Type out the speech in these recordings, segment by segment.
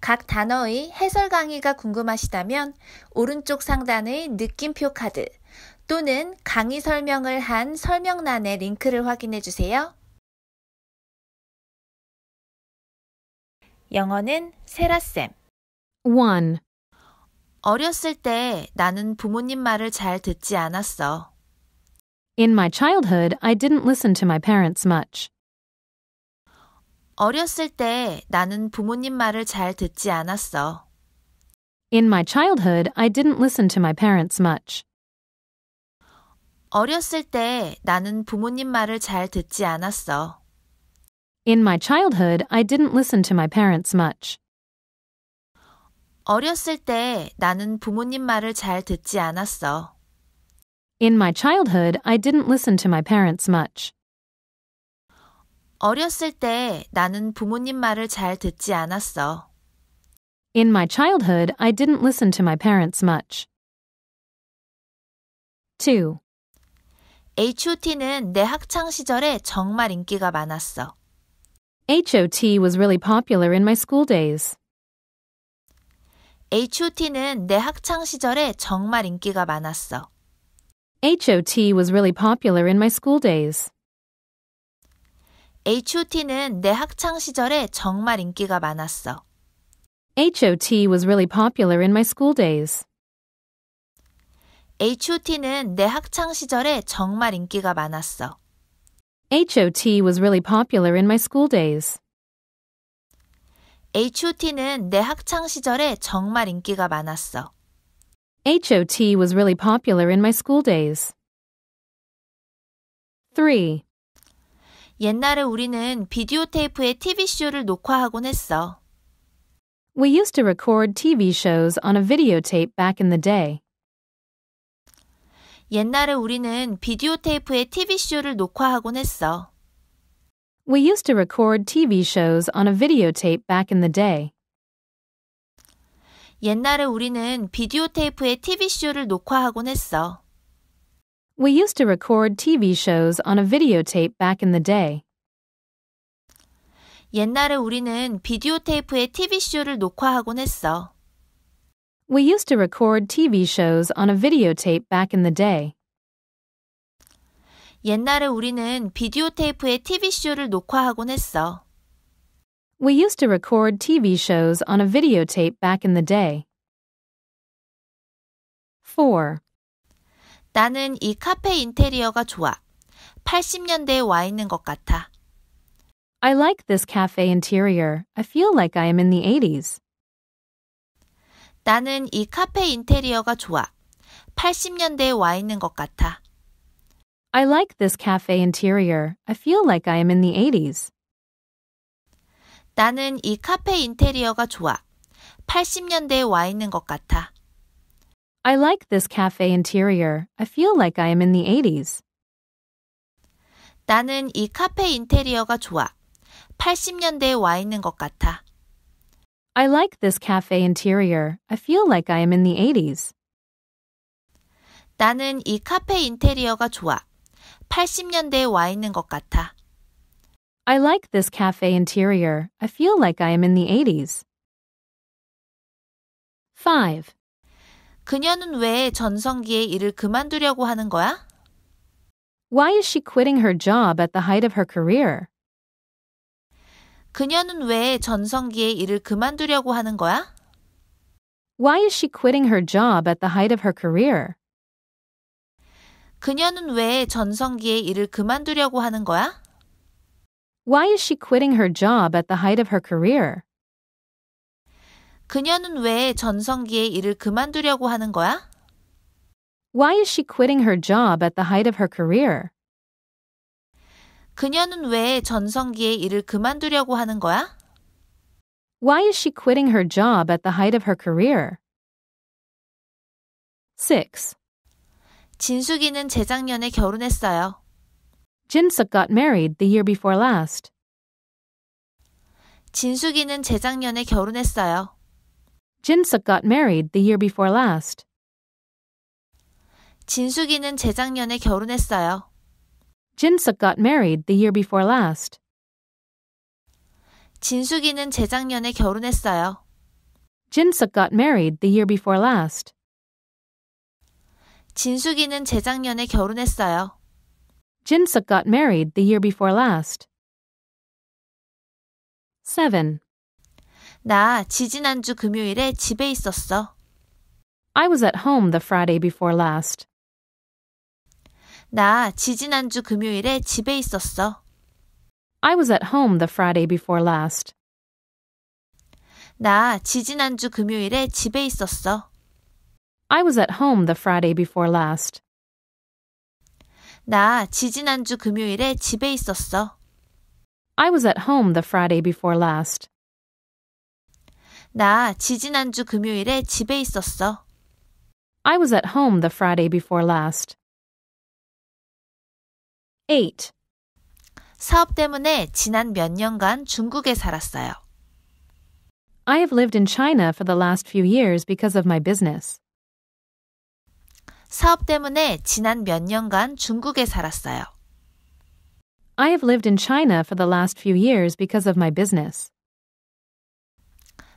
각 단어의 해설 강의가 궁금하시다면 오른쪽 상단의 느낌표 카드 또는 강의 설명을 한 설명란의 링크를 확인해 주세요. 영어는 세라쌤. 1. 어렸을 때 나는 부모님 말을 잘 듣지 않았어. In my childhood, I didn't listen to my parents much. 어렸을 때 나는 부모님 말을 잘 듣지 않았어. In my childhood, I didn't listen to my parents much. 어렸을 때 나는 부모님 말을 잘 듣지 않았어. In my childhood, I didn't listen to my parents much. 어렸을 때 나는 부모님 말을 잘 듣지 않았어. In my childhood, I didn't listen to my parents much. 어렸을 때 나는 부모님 말을 잘 듣지 않았어. In my childhood, I didn't listen to my parents much. 2. H.O.T.는 내 학창 시절에 정말 인기가 많았어. H.O.T. was really popular in my school days. H.O.T.는 내 학창 시절에 정말 인기가 많았어. H.O.T. was really popular in my school days. H.O.T.는 내 학창 시절에 정말 인기가 많았어. H.O.T. was really popular in my school days. H.O.T.는 내 학창 시절에 정말 인기가 많았어. H.O.T. was really popular in my school days. H.O.T.는 내 학창 시절에 정말 인기가 많았어. H.O.T. was really popular in my school days. 3. 옛날에 우리는 비디오 테이프에 TV 쇼를 녹화하곤 했어. We used to record TV shows on a videotape back in the day. 옛날에 우리는 비디오 테이프에 TV 쇼를 녹화하곤 했어. We used to record TV shows on a videotape back in the day. 옛날에 우리는 비디오 테이프에 TV 쇼를 녹화하곤 했어. We used to record TV shows on a videotape back in the day. 옛날에 우리는 비디오 테이프에 TV 쇼를 녹화하곤 했어. We used to record TV shows on a videotape back in the day. 옛날에 우리는 비디오 테이프에 TV 쇼를 녹화하곤 했어. We used to record TV shows on a videotape back in the day. 4. 나는 이 카페 인테리어가 좋아. 80년대에 와 있는 것 같아. I like this cafe interior. I feel like I am in the 80s. 나는 이 카페 인테리어가 좋아. 80년대에 와 있는 것 같아. I like this cafe interior. I feel like I am in the 80s. 나는 이 카페 인테리어가 좋아. 80년대에 와 있는 것 같아. I like this cafe interior. I feel like I am in the 80s. 나는 이 카페 인테리어가 좋아. 80년대에 와 있는 것 같아. I like this cafe interior. I feel like I am in the 80s. 나는 이 카페 인테리어가 좋아. 80년대에 와 있는 것 같아. I like this cafe interior. I feel like I am in the 80s. 5. 그녀는 왜 전성기에 일을 그만두려고 하는 거야? Why is she quitting her job at the height of her career? 그녀는 왜 전성기에 일을 그만두려고 하는 거야? Why is she quitting her job at the height of her career? 그녀는 왜 전성기에 일을 그만두려고 하는 거야? Why is she quitting her job at the height of her career? 그녀는 왜 전성기에 일을 그만두려고 하는 거야? Why is she quitting her job at the height of her career? 그녀는 왜 전성기에 일을 그만두려고 하는 거야? Why is she quitting her job at the height of her career? 6. 진숙이는 재작년에 결혼했어요. Jinsuk got married the year before last. 진숙이는 재작년에 결혼했어요. Jinsuk got married the year before last. 진숙이는 재작년에 결혼했어요. Jinsuk got married the year before last. 진숙이는 재작년에 결혼했어요. Jinsuk got married the year before last. 진숙이는 재작년에 결혼했어요. Jinsuk got married the year before last. 7. 나 지지난주 금요일에 집에 있었어. I was at home the Friday before last. 나 지지난주 금요일에 집에 있었어. I was at home the Friday before last. 나 지지난주 금요일에 집에 있었어. I was at home the Friday before last. 나 지지난주 금요일에 집에 있었어. I was at home the Friday before last. 나 지지난주 금요일에 집에 있었어. I was at home the Friday before last. 8. 사업 때문에 지난 몇 년간 중국에 살았어요. I have lived in China for the last few years because of my business. 사업 때문에 지난 몇 년간 중국에 살았어요. I have lived in China for the last few years because of my business.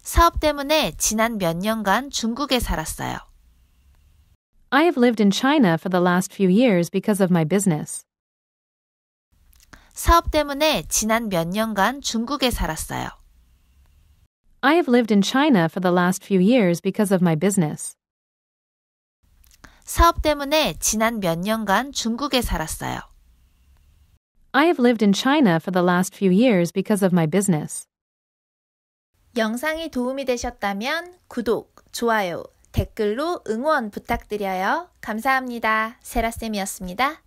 사업 때문에 지난 몇 년간 중국에 살았어요. I have lived in China for the last few years because of my business. 사업 때문에 지난 몇 년간 중국에 살았어요. I have lived in China for the last few years because of my business. 사업 때문에 지난 몇 년간 중국에 살았어요. I have lived in China for the last few years because of my business. 영상이 도움이 되셨다면 구독, 좋아요, 댓글로 응원 부탁드려요. 감사합니다. 세라쌤이었습니다.